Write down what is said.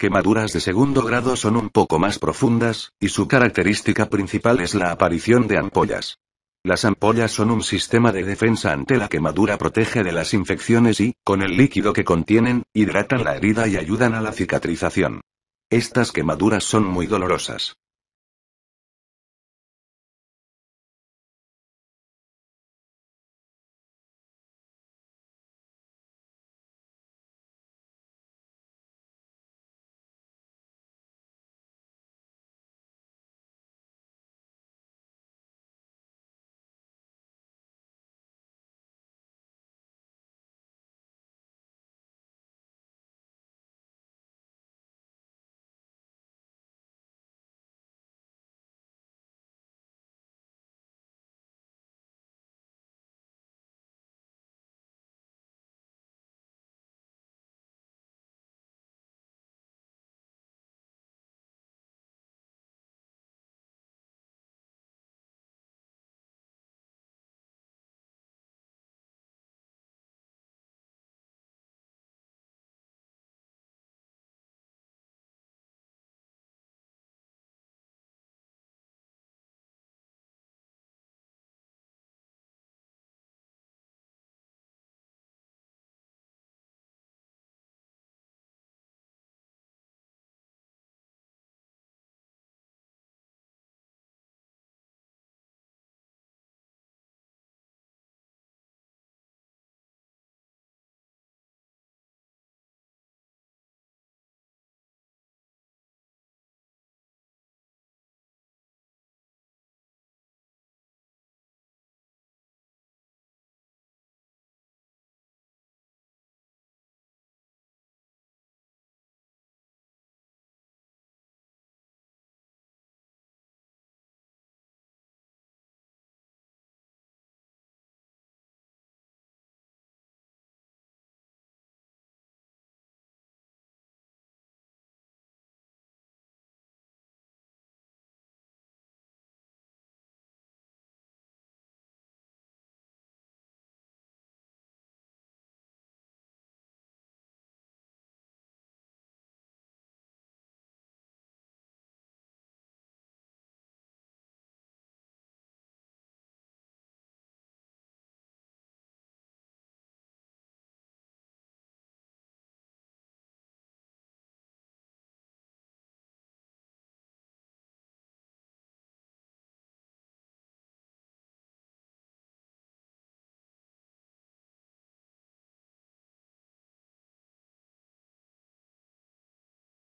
quemaduras de segundo grado son un poco más profundas, y su característica principal es la aparición de ampollas. Las ampollas son un sistema de defensa ante la quemadura, protege de las infecciones y, con el líquido que contienen, hidratan la herida y ayudan a la cicatrización. Estas quemaduras son muy dolorosas.